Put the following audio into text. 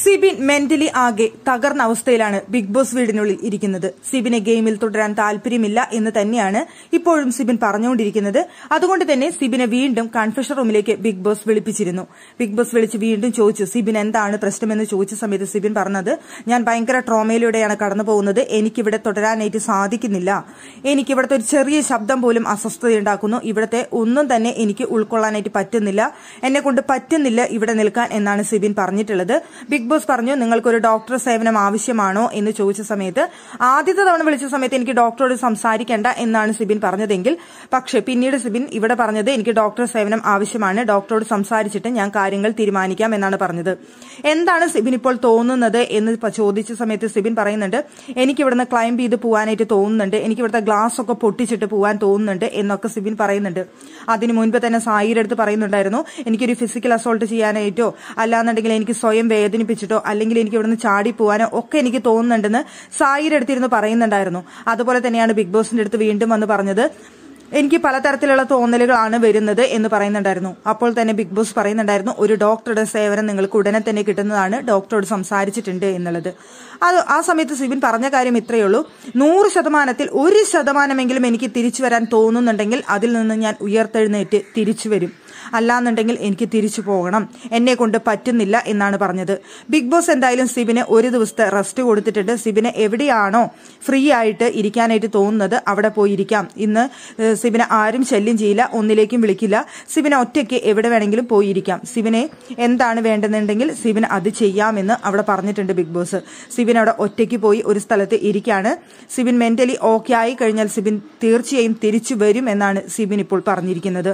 Sibin mentally ആകെ തകർന്ന അവസ്ഥയിലാണ് ബിഗ് ബോസ് വീടിനുള്ളിൽ ഇരിക്കുന്നത് സിബിനെ ഗെയിമിൽ തുടരാൻ താൽപര്യമില്ല എന്ന് തന്നെയാണ് ഇപ്പോഴും സിബിൻ പറഞ്ഞുകൊണ്ടിരിക്കുന്നത് അതുകൊണ്ട് തന്നെ സിബിനെ വീണ്ടും കൺഫ്യൂഷൻ റൂമിലേക്ക് ബിഗ് ബോസ് വിളിപ്പിച്ചിരുന്നു ബിഗ് ബോസ് വിളിച്ച് വീണ്ടും ചോദിച്ചു സിബിൻ എന്താണ് പ്രശ്നമെന്ന് ചോദിച്ച സമയത്ത് സിബിൻ പറഞ്ഞത് ഞാൻ ഭയങ്കര ട്രോമയിലൂടെയാണ് കടന്നു പോകുന്നത് എനിക്കിവിടെ തുടരാനായിട്ട് സാധിക്കുന്നില്ല എനിക്കിവിടുത്തെ ഒരു ചെറിയ ശബ്ദം പോലും അസ്വസ്ഥതയുണ്ടാക്കുന്നു ഇവിടുത്തെ ഒന്നും തന്നെ എനിക്ക് ഉൾക്കൊള്ളാനായിട്ട് പറ്റുന്നില്ല എന്നെ കൊണ്ട് പറ്റുന്നില്ല ഇവിടെ നിൽക്കാൻ എന്നാണ് സിബിൻ പറഞ്ഞിട്ടുള്ളത് ബിഗ് ബോസ് പറഞ്ഞു നിങ്ങൾക്കൊരു ഡോക്ടർ സേവനം ആവശ്യമാണോ എന്ന് ചോദിച്ച സമയത്ത് ആദ്യത്തെ തവണ വിളിച്ച സമയത്ത് എനിക്ക് ഡോക്ടറോട് സംസാരിക്കേണ്ട എന്നാണ് സിബിൻ പറഞ്ഞതെങ്കിൽ പക്ഷേ പിന്നീട് സിബിൻ ഇവിടെ പറഞ്ഞത് എനിക്ക് ഡോക്ടർ സേവനം ആവശ്യമാണ് ഡോക്ടറോട് സംസാരിച്ചിട്ട് ഞാൻ കാര്യങ്ങൾ തീരുമാനിക്കാം എന്നാണ് പറഞ്ഞത് എന്താണ് സിബിൻ ഇപ്പോൾ തോന്നുന്നത് എന്ന് ചോദിച്ച സമയത്ത് സിബിൻ പറയുന്നുണ്ട് എനിക്ക് ഇവിടുന്ന് ക്ലൈംബ് ചെയ്ത് പോകാനായിട്ട് തോന്നുന്നുണ്ട് എനിക്ക് ഇവിടുത്തെ ഗ്ലാസ് ഒക്കെ പൊട്ടിച്ചിട്ട് പോകാൻ തോന്നുന്നുണ്ട് എന്നൊക്കെ സിബിൻ പറയുന്നുണ്ട് അതിനു മുൻപ് തന്നെ സായിയുടെ അടുത്ത് പറയുന്നുണ്ടായിരുന്നു എനിക്കൊരു ഫിസിക്കൽ അസോൾട്ട് ചെയ്യാനായിട്ടോ അല്ലാന്നുണ്ടെങ്കിൽ എനിക്ക് സ്വയം വേദനിപ്പിച്ച് വെച്ചിട്ടോ അല്ലെങ്കിൽ എനിക്ക് ഇവിടുന്ന് ചാടി പോകാനോ ഒക്കെ എനിക്ക് തോന്നുന്നുണ്ടെന്ന് സായിയുടെ അടുത്തിരുന്ന് പറയുന്നുണ്ടായിരുന്നു അതുപോലെ തന്നെയാണ് ബിഗ് ബോസിന്റെ അടുത്ത് വീണ്ടും വന്ന് പറഞ്ഞത് എനിക്ക് പലതരത്തിലുള്ള തോന്നലുകളാണ് വരുന്നത് എന്ന് പറയുന്നുണ്ടായിരുന്നു അപ്പോൾ തന്നെ ബിഗ് ബോസ് പറയുന്നുണ്ടായിരുന്നു ഒരു ഡോക്ടറുടെ സേവനം നിങ്ങൾക്ക് ഉടനെ തന്നെ കിട്ടുന്നതാണ് ഡോക്ടറോട് സംസാരിച്ചിട്ടുണ്ട് എന്നുള്ളത് അത് ആ സമയത്ത് സിബിൻ പറഞ്ഞ കാര്യം ഇത്രയേ ഉള്ളൂ നൂറ് ശതമാനത്തിൽ ഒരു ശതമാനമെങ്കിലും എനിക്ക് തിരിച്ചു വരാൻ തോന്നുന്നുണ്ടെങ്കിൽ അതിൽ നിന്ന് ഞാൻ ഉയർത്തെഴുന്നേറ്റ് തിരിച്ചു വരും അല്ലാന്നുണ്ടെങ്കിൽ എനിക്ക് തിരിച്ചു പോകണം എന്നെ കൊണ്ട് പറ്റുന്നില്ല എന്നാണ് പറഞ്ഞത് ബിഗ് ബോസ് എന്തായാലും സിബിന് ഒരു ദിവസത്തെ റെസ്റ്റ് കൊടുത്തിട്ടുണ്ട് സിബിന് എവിടെയാണോ ഫ്രീ ആയിട്ട് ഇരിക്കാനായിട്ട് തോന്നുന്നത് അവിടെ പോയിരിക്കാം ഇന്ന് സിബിനെ ആരും ശല്യം ചെയ്യില്ല ഒന്നിലേക്കും വിളിക്കില്ല സിബിനെ ഒറ്റയ്ക്ക് എവിടെ വേണമെങ്കിലും പോയിരിക്കാം സിബിനെ എന്താണ് വേണ്ടതെന്നുണ്ടെങ്കിൽ സിബിന് അത് ചെയ്യാമെന്ന് അവിടെ പറഞ്ഞിട്ടുണ്ട് ബിഗ് ബോസ് സിബിൻ അവിടെ ഒറ്റയ്ക്ക് പോയി ഒരു സ്ഥലത്ത് ഇരിക്കുകയാണ് സിബിൻ മെന്റലി ഓക്കെ ആയി കഴിഞ്ഞാൽ സിബിൻ തീർച്ചയായും തിരിച്ചു വരും എന്നാണ് സിബിൻ ഇപ്പോൾ പറഞ്ഞിരിക്കുന്നത്